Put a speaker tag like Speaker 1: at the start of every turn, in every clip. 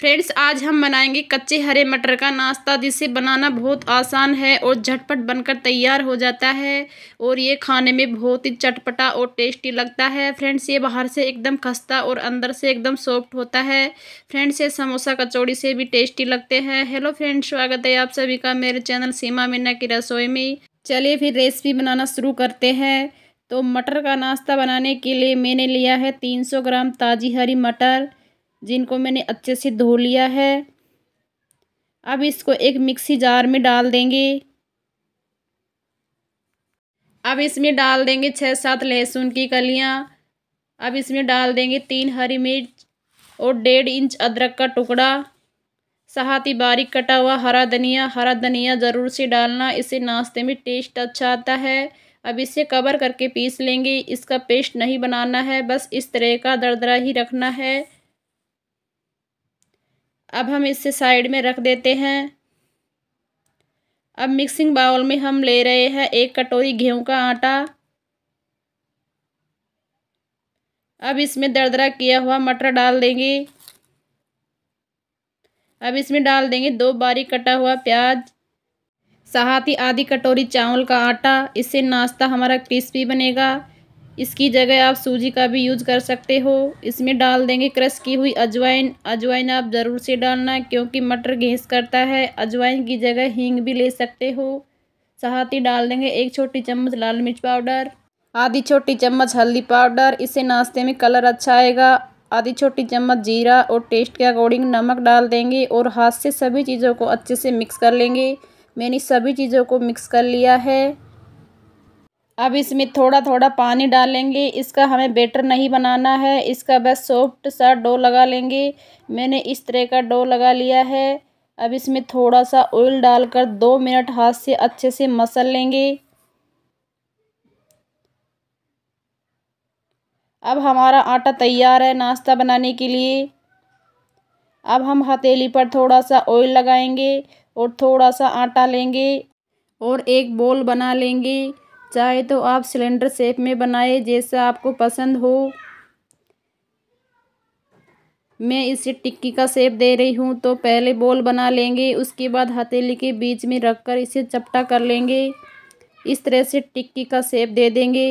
Speaker 1: friends आज हम बनाएंगे कच्चे हरे मटर का नाश्ता जिसे बनाना बहुत आसान है और झटपट बनकर तैयार हो जाता है और ये खाने में बहुत ही चटपटा और टेस्टी लगता है फ्रेंड्स ये बाहर से एकदम खस्ता और अंदर से एकदम सॉफ्ट होता है फ्रेंड्स ये समोसा कचौड़ी से भी टेस्टी लगते हैं हेलो फ्रेंड्स स्वागत है आप सभी का मेरे चैनल सीमा मीना की रसोई में चलिए फिर रेसिपी बनाना शुरू करते हैं तो मटर का नाश्ता बनाने के लिए मैंने लिया है तीन ग्राम ताज़ी हरी मटर जिनको मैंने अच्छे से धो लिया है अब इसको एक मिक्सी जार में डाल देंगे अब इसमें डाल देंगे छः सात लहसुन की कलियाँ अब इसमें डाल देंगे तीन हरी मिर्च और डेढ़ इंच अदरक का टुकड़ा साथ ही बारीक कटा हुआ हरा धनिया हरा धनिया ज़रूर से डालना इससे नाश्ते में टेस्ट अच्छा आता है अब इसे कवर करके पीस लेंगे इसका पेस्ट नहीं बनाना है बस इस तरह का दरदरा ही रखना है अब हम इसे साइड में रख देते हैं अब मिक्सिंग बाउल में हम ले रहे हैं एक कटोरी गेहूं का आटा अब इसमें दरदरा किया हुआ मटर डाल देंगे अब इसमें डाल देंगे दो बारीक कटा हुआ प्याज साथ ही आधी कटोरी चावल का आटा इससे नाश्ता हमारा क्रिस्पी बनेगा इसकी जगह आप सूजी का भी यूज कर सकते हो इसमें डाल देंगे क्रश की हुई अजवाइन अजवाइन आप ज़रूर से डालना क्योंकि मटर घेस करता है अजवाइन की जगह हींग भी ले सकते हो साथ ही डाल देंगे एक छोटी चम्मच लाल मिर्च पाउडर आधी छोटी चम्मच हल्दी पाउडर इससे नाश्ते में कलर अच्छा आएगा आधी छोटी चम्मच जीरा और टेस्ट के अकॉर्डिंग नमक डाल देंगे और हाथ से सभी चीज़ों को अच्छे से मिक्स कर लेंगे मैंने सभी चीज़ों को मिक्स कर लिया है अब इसमें थोड़ा थोड़ा पानी डालेंगे इसका हमें बेटर नहीं बनाना है इसका बस सॉफ्ट सा डो लगा लेंगे मैंने इस तरह का डो लगा लिया है अब इसमें थोड़ा सा ऑयल डालकर दो मिनट हाथ से अच्छे से मसल लेंगे अब हमारा आटा तैयार है नाश्ता बनाने के लिए अब हम हथेली पर थोड़ा सा ऑयल लगाएंगे और थोड़ा सा आटा लेंगे और एक बोल बना लेंगे चाहे तो आप सिलेंडर शेप में बनाए जैसा आपको पसंद हो मैं इसे टिक्की का शेप दे रही हूँ तो पहले बॉल बना लेंगे उसके बाद हथेली के बीच में रखकर इसे चपटा कर लेंगे इस तरह से टिक्की का शेप दे देंगे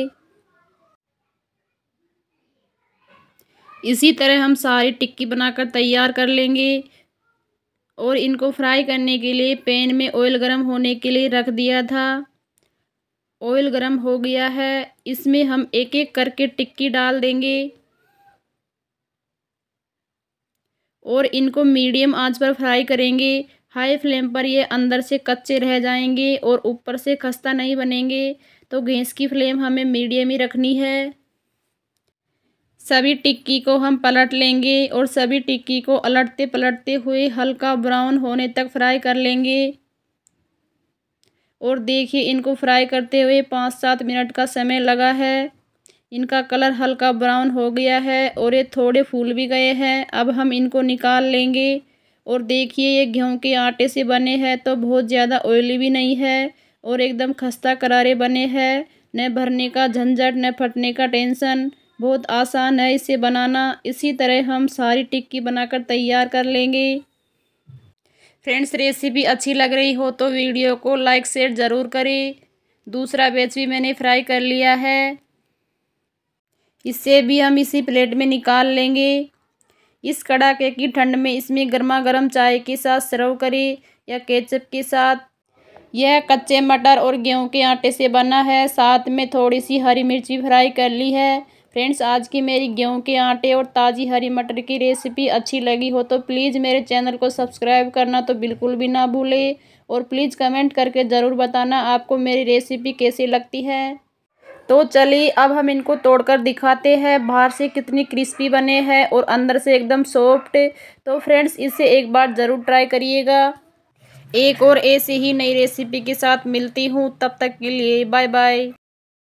Speaker 1: इसी तरह हम सारी टिक्की बनाकर तैयार कर लेंगे और इनको फ्राई करने के लिए पैन में ऑयल गर्म होने के लिए रख दिया था ऑयल गरम हो गया है इसमें हम एक एक करके टिक्की डाल देंगे और इनको मीडियम आंच पर फ्राई करेंगे हाई फ्लेम पर ये अंदर से कच्चे रह जाएंगे और ऊपर से खस्ता नहीं बनेंगे तो गैस की फ्लेम हमें मीडियम ही रखनी है सभी टिक्की को हम पलट लेंगे और सभी टिक्की को पलटते पलटते हुए हल्का ब्राउन होने तक फ्राई कर लेंगे और देखिए इनको फ्राई करते हुए पाँच सात मिनट का समय लगा है इनका कलर हल्का ब्राउन हो गया है और ये थोड़े फूल भी गए हैं अब हम इनको निकाल लेंगे और देखिए ये गेहूं के आटे से बने हैं तो बहुत ज़्यादा ऑयली भी नहीं है और एकदम खस्ता करारे बने हैं न भरने का झंझट न फटने का टेंशन बहुत आसान है इसे बनाना इसी तरह हम सारी टिक्की बनाकर तैयार कर लेंगे फ्रेंड्स रेसिपी अच्छी लग रही हो तो वीडियो को लाइक शेयर ज़रूर करें दूसरा बेच भी मैंने फ्राई कर लिया है इससे भी हम इसी प्लेट में निकाल लेंगे इस कड़ाके की ठंड में इसमें गर्मा गर्म चाय के साथ सर्व करें या केचप के साथ यह कच्चे मटर और गेहूं के आटे से बना है साथ में थोड़ी सी हरी मिर्ची फ्राई कर ली है फ्रेंड्स आज की मेरी गेहूं के आटे और ताज़ी हरी मटर की रेसिपी अच्छी लगी हो तो प्लीज़ मेरे चैनल को सब्सक्राइब करना तो बिल्कुल भी ना भूलें और प्लीज़ कमेंट करके ज़रूर बताना आपको मेरी रेसिपी कैसी लगती है तो चलिए अब हम इनको तोड़कर दिखाते हैं बाहर से कितनी क्रिस्पी बने हैं और अंदर से एकदम सॉफ्ट तो फ्रेंड्स इसे एक बार ज़रूर ट्राई करिएगा एक और ऐसी ही नई रेसिपी के साथ मिलती हूँ तब तक के लिए बाय बाय